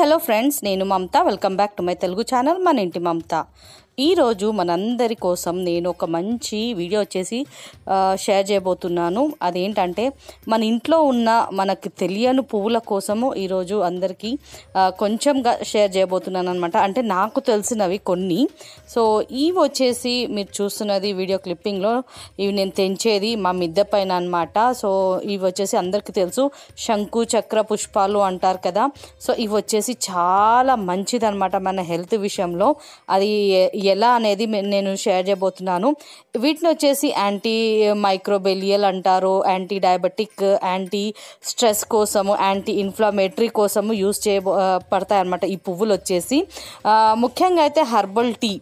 hello friends నేను Mamata welcome back to my Telugu channel మన ఇంటి మమత ఈరోజు మనందరి కోసం నేను ఒక మంచి వీడియో వచ్చేసి షేర్ చేయబోతున్నాను అదేంటంటే మన ఇంట్లో ఉన్న మనకు తెలియని పువ్వుల కోసము ఈరోజు అందరికీ కొంచెంగా షేర్ చేయబోతున్నాను అనమాట అంటే నాకు తెలిసినవి కొన్ని సో ఈ వచ్చేసి మీరు చూస్తున్నది వీడియో క్లిప్పింగ్లో ఇవి నేను తెంచేది మా మిద్దె పైన అనమాట సో ఇవి వచ్చేసి అందరికీ తెలుసు శంకు చక్ర పుష్పాలు అంటారు కదా సో ఇవి వచ్చేసి చాలా మంచిదనమాట మన హెల్త్ విషయంలో అది ఎలా అనేది నేను షేర్ చేయబోతున్నాను వీటిని వచ్చేసి యాంటీ మైక్రోబెలియల్ అంటారు యాంటీ డయాబెటిక్ యాంటీ స్ట్రెస్ కోసము యాంటీ ఇన్ఫ్లమేటరీ కోసము యూస్ చేయబో పడతాయి అనమాట ఈ పువ్వులు వచ్చేసి ముఖ్యంగా అయితే హర్బల్ టీ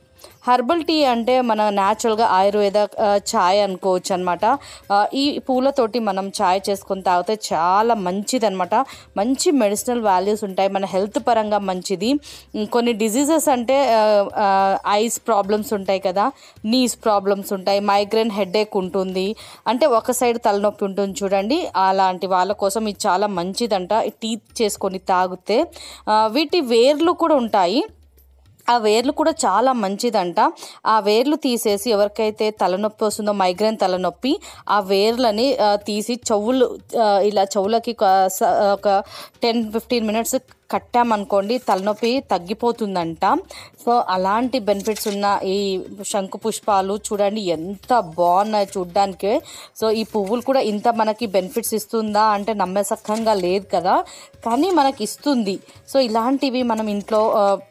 హెర్బల్ టీ అంటే మన న్యాచురల్గా ఆయుర్వేద ఛాయ్ అనుకోవచ్చు అనమాట ఈ పూలతోటి మనం ఛాయ్ చేసుకొని తాగితే చాలా మంచిది అనమాట మంచి మెడిసినల్ వాల్యూస్ ఉంటాయి మన హెల్త్ పరంగా మంచిది కొన్ని డిజీజెస్ అంటే ఐస్ ప్రాబ్లమ్స్ ఉంటాయి కదా నీస్ ప్రాబ్లమ్స్ ఉంటాయి మైగ్రేన్ హెడేక్ ఉంటుంది అంటే ఒక సైడ్ తలనొప్పి ఉంటుంది చూడండి అలాంటి వాళ్ళ కోసం ఇది చాలా మంచిదంట టీ చేసుకొని తాగితే వీటి వేర్లు కూడా ఉంటాయి ఆ వేర్లు కూడా చాలా మంచిదంట ఆ వేర్లు తీసేసి ఎవరికైతే తలనొప్పి వస్తుందో మైగ్రేన్ తలనొప్పి ఆ వేర్లని తీసి చెవులు ఇలా చెవులకి ఒక టెన్ ఫిఫ్టీన్ మినిట్స్ కట్టామనుకోండి తలనొప్పి తగ్గిపోతుందంట సో అలాంటి బెనిఫిట్స్ ఉన్న ఈ శంకు పుష్పాలు చూడండి ఎంత బాగున్నాయి చూడ్డానికి సో ఈ పువ్వులు కూడా ఇంత మనకి బెనిఫిట్స్ ఇస్తుందా అంటే నమ్మసక్కంగా లేదు కదా కానీ మనకి ఇస్తుంది సో ఇలాంటివి మనం ఇంట్లో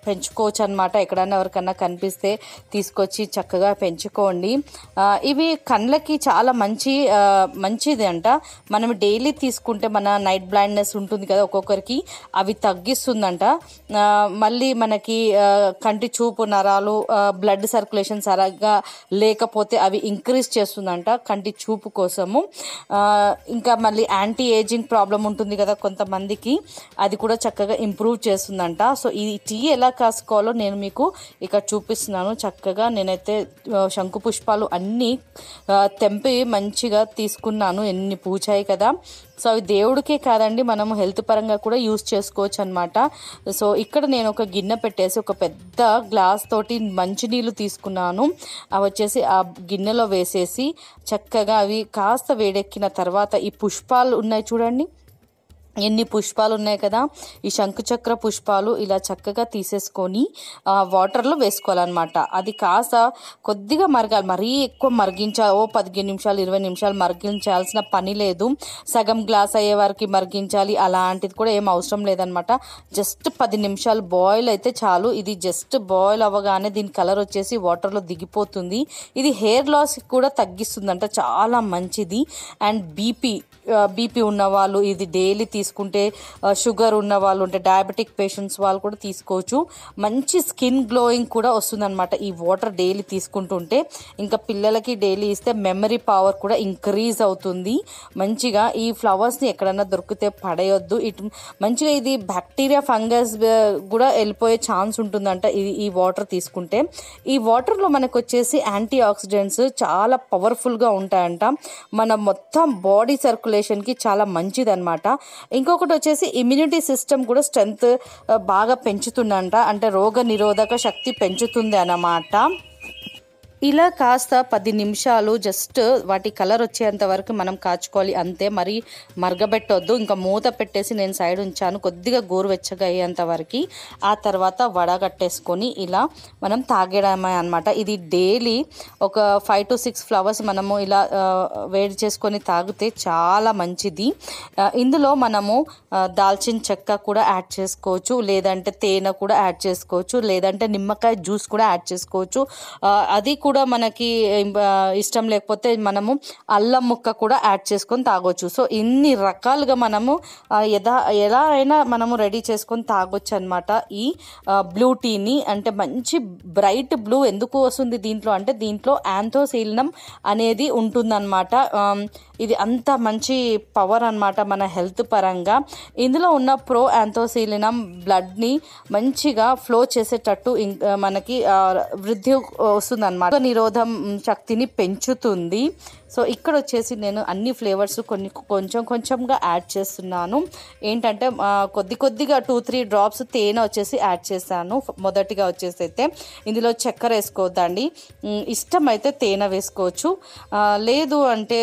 పెంచుకోవచ్చు అనమాట ఎక్కడైనా ఎవరికన్నా కనిపిస్తే తీసుకొచ్చి చక్కగా పెంచుకోండి ఇవి కళ్ళకి చాలా మంచి మంచిది అంట మనం డైలీ తీసుకుంటే మన నైట్ బ్లైండ్నెస్ ఉంటుంది కదా ఒక్కొక్కరికి అవి తగ్గి తగ్గిస్తుందంట మళ్ళీ మనకి కంటి చూపు నరాలు బ్లడ్ సర్క్యులేషన్ సరిగ్గా లేకపోతే అవి ఇంక్రీజ్ చేస్తుందంట కంటి చూపు కోసము ఇంకా మళ్ళీ యాంటీ ఏజింగ్ ప్రాబ్లం ఉంటుంది కదా కొంతమందికి అది కూడా చక్కగా ఇంప్రూవ్ చేస్తుందంట సో ఈ టీ ఎలా కాసుకోవాలో నేను మీకు ఇక్కడ చూపిస్తున్నాను చక్కగా నేనైతే శంకు పుష్పాలు అన్నీ తెంపి మంచిగా తీసుకున్నాను ఎన్ని పూచాయి కదా సో అవి దేవుడికే కాదండి మనం హెల్త్ పరంగా కూడా యూస్ చేసుకోవచ్చు అనమాట సో ఇక్కడ నేను ఒక గిన్నె పెట్టేసి ఒక పెద్ద గ్లాస్ తోటి మంచినీళ్ళు తీసుకున్నాను అవి వచ్చేసి ఆ గిన్నెలో వేసేసి చక్కగా అవి కాస్త వేడెక్కిన తర్వాత ఈ పుష్పాలు ఉన్నాయి చూడండి ఎన్ని పుష్పాలు ఉన్నాయి కదా ఈ శంకుచక్ర పుష్పాలు ఇలా చక్కగా తీసేసుకొని వాటర్లో వేసుకోవాలన్నమాట అది కాస్త కొద్దిగా మరగాలి మరీ ఎక్కువ మరిగించాలి ఓ పదిహేను నిమిషాలు ఇరవై నిమిషాలు మరిగించాల్సిన పని లేదు సగం గ్లాస్ అయ్యే వరకు మరిగించాలి అలాంటిది కూడా ఏం అవసరం లేదనమాట జస్ట్ పది నిమిషాలు బాయిల్ అయితే చాలు ఇది జస్ట్ బాయిల్ అవ్వగానే దీని కలర్ వచ్చేసి వాటర్లో దిగిపోతుంది ఇది హెయిర్ లాస్ కూడా తగ్గిస్తుందంట చాలా మంచిది అండ్ బీపీ బీపీ ఉన్నవాళ్ళు ఇది డైలీ తీసుకుంటే షుగర్ ఉన్న వాళ్ళు ఉంటే డయాబెటిక్ పేషెంట్స్ వాళ్ళు కూడా తీసుకోవచ్చు మంచి స్కిన్ గ్లోయింగ్ కూడా వస్తుందన్నమాట ఈ వాటర్ డైలీ తీసుకుంటుంటే ఇంకా పిల్లలకి డైలీ ఇస్తే మెమరీ పవర్ కూడా ఇంక్రీజ్ అవుతుంది మంచిగా ఈ ఫ్లవర్స్ని ఎక్కడన్నా దొరికితే పడేయొద్దు ఇట్ మంచిగా ఇది బ్యాక్టీరియా ఫంగస్ కూడా వెళ్ళిపోయే ఛాన్స్ ఉంటుందంట ఇది ఈ వాటర్ తీసుకుంటే ఈ వాటర్లో మనకు వచ్చేసి యాంటీ ఆక్సిడెంట్స్ చాలా పవర్ఫుల్గా ఉంటాయంట మన మొత్తం బాడీ సర్కులేషన్కి చాలా మంచిదన్నమాట ఇంకొకటి వచ్చేసి ఇమ్యూనిటీ సిస్టమ్ కూడా స్ట్రెంగ్త్ బాగా పెంచుతుందంట అంటే రోగ నిరోధక శక్తి పెంచుతుంది అన్నమాట ఇలా కాస్త పది నిమిషాలు జస్ట్ వాటి కలర్ వచ్చేంత వరకు మనం కాచుకోవాలి అంతే మరి మరగబెట్టొద్దు ఇంకా మూత పెట్టేసి నేను సైడ్ ఉంచాను కొద్దిగా గోరువెచ్చగా అయ్యేంత వరకు ఆ తర్వాత వడగట్టేసుకొని ఇలా మనం తాగేడమే అనమాట ఇది డైలీ ఒక ఫైవ్ టు సిక్స్ ఫ్లవర్స్ మనము ఇలా వేడి చేసుకొని తాగితే చాలా మంచిది ఇందులో మనము దాల్చిన చెక్క కూడా యాడ్ చేసుకోవచ్చు లేదంటే తేనె కూడా యాడ్ చేసుకోవచ్చు లేదంటే నిమ్మకాయ జ్యూస్ కూడా యాడ్ చేసుకోవచ్చు అది కూడా కూడా మనకి ఇష్టం లేకపోతే మనము అల్లం ముక్క కూడా యాడ్ చేసుకొని తాగొచ్చు సో ఇన్ని రకాలుగా మనము ఎదా ఎలా అయినా మనము రెడీ చేసుకొని తాగొచ్చు అనమాట ఈ బ్లూ టీని అంటే మంచి బ్రైట్ బ్లూ ఎందుకు వస్తుంది దీంట్లో అంటే దీంట్లో యాంథోసీలనం అనేది ఉంటుందన్నమాట ఇది అంత మంచి పవర్ అనమాట మన హెల్త్ పరంగా ఇందులో ఉన్న ప్రో యాంథోసీలినం బ్లడ్ని మంచిగా ఫ్లో చేసేటట్టు మనకి వృద్ధి వస్తుందన్నమాట నిరోధం శక్తిని పెంచుతుంది సో ఇక్కడ వచ్చేసి నేను అన్ని ఫ్లేవర్స్ కొన్ని కొంచెం కొంచెంగా యాడ్ చేస్తున్నాను ఏంటంటే కొద్ది కొద్దిగా టూ త్రీ డ్రాప్స్ తేనె వచ్చేసి యాడ్ చేశాను మొదటిగా వచ్చేసి అయితే ఇందులో చక్కెర వేసుకోవద్దండి ఇష్టమైతే తేనె వేసుకోవచ్చు లేదు అంటే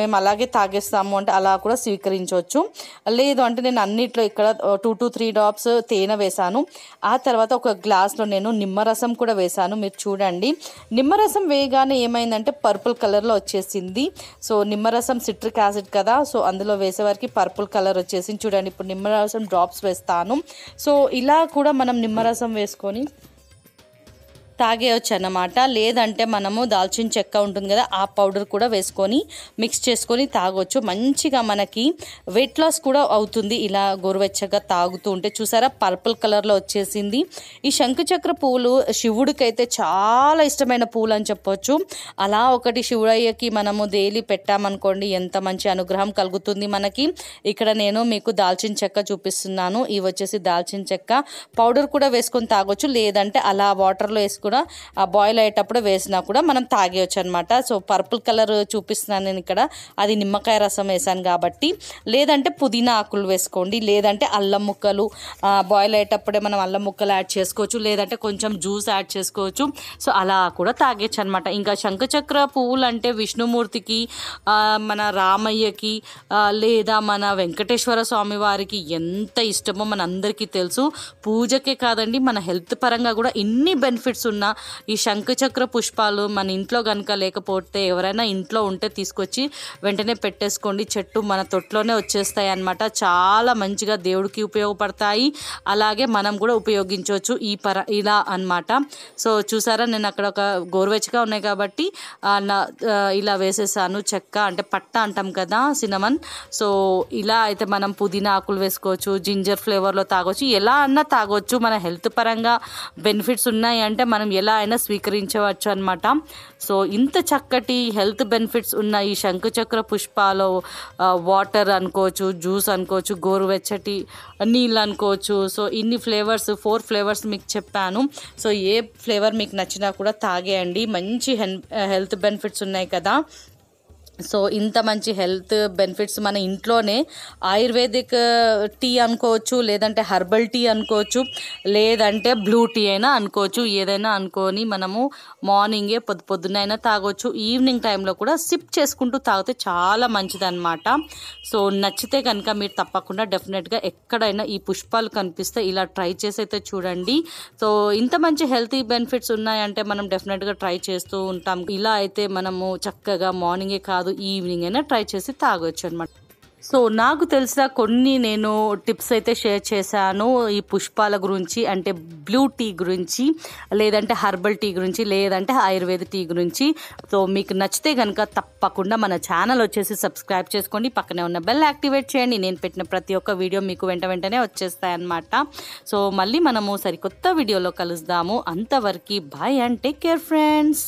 మేము అలాగే తాగేస్తాము అంటే అలా కూడా స్వీకరించవచ్చు లేదు అంటే నేను అన్నిట్లో ఇక్కడ టూ టూ త్రీ డ్రాప్స్ తేనె వేశాను ఆ తర్వాత ఒక గ్లాస్లో నేను నిమ్మరసం కూడా వేశాను మీరు చూడండి నిమ్మరసం వేయగానే ఏమైందంటే పర్పుల్ కలర్లో వచ్చేసింది సో నిమ్మరసం సిట్రిక్ యాసిడ్ కదా సో అందులో వేసేవారికి పర్పుల్ కలర్ వచ్చేసింది చూడండి ఇప్పుడు నిమ్మరసం డ్రాప్స్ వేస్తాను సో ఇలా కూడా మనం నిమ్మరసం వేసుకొని తాగేయచ్చు అన్నమాట లేదంటే మనము దాల్చిన చెక్క ఉంటుంది కదా ఆ పౌడర్ కూడా వేసుకొని మిక్స్ చేసుకొని తాగొచ్చు మంచిగా మనకి వెయిట్ లాస్ కూడా అవుతుంది ఇలా గోరువెచ్చగా తాగుతూ ఉంటే చూసారా పర్పుల్ కలర్లో వచ్చేసింది ఈ శంఖచక్ర పూలు శివుడికి అయితే చాలా ఇష్టమైన పూలు అని చెప్పొచ్చు అలా ఒకటి శివుడయ్యకి మనము డైలీ పెట్టామనుకోండి ఎంత మంచి అనుగ్రహం కలుగుతుంది మనకి ఇక్కడ నేను మీకు దాల్చిన చెక్క చూపిస్తున్నాను ఇవి వచ్చేసి దాల్చిన చెక్క పౌడర్ కూడా వేసుకొని తాగొచ్చు లేదంటే అలా వాటర్లో వేసుకుని కూడా బాయిల్ అయ్యేటప్పుడు వేసినా కూడా మనం తాగేయచ్చు అనమాట సో పర్పుల్ కలర్ చూపిస్తున్నాను నేను ఇక్కడ అది నిమ్మకాయ రసం వేసాను కాబట్టి లేదంటే పుదీనా ఆకులు వేసుకోండి లేదంటే అల్లం ముక్కలు బాయిల్ అయ్యేటప్పుడే మనం అల్లం ముక్కలు యాడ్ చేసుకోవచ్చు లేదంటే కొంచెం జ్యూస్ యాడ్ చేసుకోవచ్చు సో అలా కూడా తాగేచ్చు అనమాట ఇంకా శంఖచక్ర పువ్వులు అంటే విష్ణుమూర్తికి మన రామయ్యకి లేదా మన వెంకటేశ్వర స్వామి వారికి ఎంత ఇష్టమో మన అందరికీ తెలుసు పూజకే కాదండి మన హెల్త్ పరంగా కూడా ఇన్ని బెనిఫిట్స్ ఉన్న ఈ శంఖచక్ర పుష్పాలు మన ఇంట్లో కనుక లేకపోతే ఎవరైనా ఇంట్లో ఉంటే తీసుకొచ్చి వెంటనే పెట్టేసుకోండి చెట్టు మన తొట్లోనే వచ్చేస్తాయి అనమాట చాలా మంచిగా దేవుడికి ఉపయోగపడతాయి అలాగే మనం కూడా ఉపయోగించవచ్చు ఈ పర ఇలా అనమాట సో చూసారా నేను అక్కడ ఒక గోరువెచ్చగా ఉన్నాయి కాబట్టి ఇలా వేసేసాను చెక్క అంటే పట్ట అంటాం కదా సినమన్ సో ఇలా అయితే మనం పుదీనా ఆకులు వేసుకోవచ్చు జింజర్ ఫ్లేవర్లో తాగొచ్చు ఎలా అన్నా తాగొచ్చు మన హెల్త్ పరంగా బెనిఫిట్స్ ఉన్నాయి అంటే మన మనం ఎలా అయినా స్వీకరించవచ్చు అనమాట సో ఇంత చక్కటి హెల్త్ బెనిఫిట్స్ ఉన్న ఈ శంఖచక్ర పుష్పాలు వాటర్ అనుకోవచ్చు జ్యూస్ అనుకోవచ్చు గోరువెచ్చటి నీళ్ళు అనుకోవచ్చు సో ఇన్ని ఫ్లేవర్స్ ఫోర్ ఫ్లేవర్స్ మీకు చెప్పాను సో ఏ ఫ్లేవర్ మీకు నచ్చినా కూడా తాగేయండి మంచి హెల్త్ బెనిఫిట్స్ ఉన్నాయి కదా సో ఇంత మంచి హెల్త్ బెనిఫిట్స్ మన ఇంట్లోనే ఆయుర్వేదిక్ టీ అనుకోవచ్చు లేదంటే హర్బల్ టీ అనుకోవచ్చు లేదంటే బ్లూ టీ అయినా అనుకోవచ్చు ఏదైనా అనుకొని మనము మార్నింగే పొద్దు పొద్దునైనా తాగొచ్చు ఈవినింగ్ టైంలో కూడా సిప్ చేసుకుంటూ తాగితే చాలా మంచిదన్నమాట సో నచ్చితే కనుక మీరు తప్పకుండా డెఫినెట్గా ఎక్కడైనా ఈ పుష్పాలు కనిపిస్తే ఇలా ట్రై చేసి అయితే చూడండి సో ఇంత మంచి హెల్తీ బెనిఫిట్స్ ఉన్నాయంటే మనం డెఫినెట్గా ట్రై చేస్తూ ఉంటాం ఇలా అయితే మనము చక్కగా మార్నింగే కాదు కాదు ఈవినింగ్ అయినా ట్రై చేసి తాగొచ్చు అనమాట సో నాకు తెలిసిన కొన్ని నేను టిప్స్ అయితే షేర్ చేశాను ఈ పుష్పాల గురించి అంటే బ్లూ టీ గురించి లేదంటే హర్బల్ టీ గురించి లేదంటే ఆయుర్వేద టీ గురించి సో మీకు నచ్చితే కనుక తప్పకుండా మన ఛానల్ వచ్చేసి సబ్స్క్రైబ్ చేసుకోండి పక్కనే ఉన్న బెల్ యాక్టివేట్ చేయండి నేను పెట్టిన ప్రతి ఒక్క వీడియో మీకు వెంట వెంటనే వచ్చేస్తాయన్నమాట సో మళ్ళీ మనము సరికొత్త వీడియోలో కలుద్దాము అంతవరకు bye and take care friends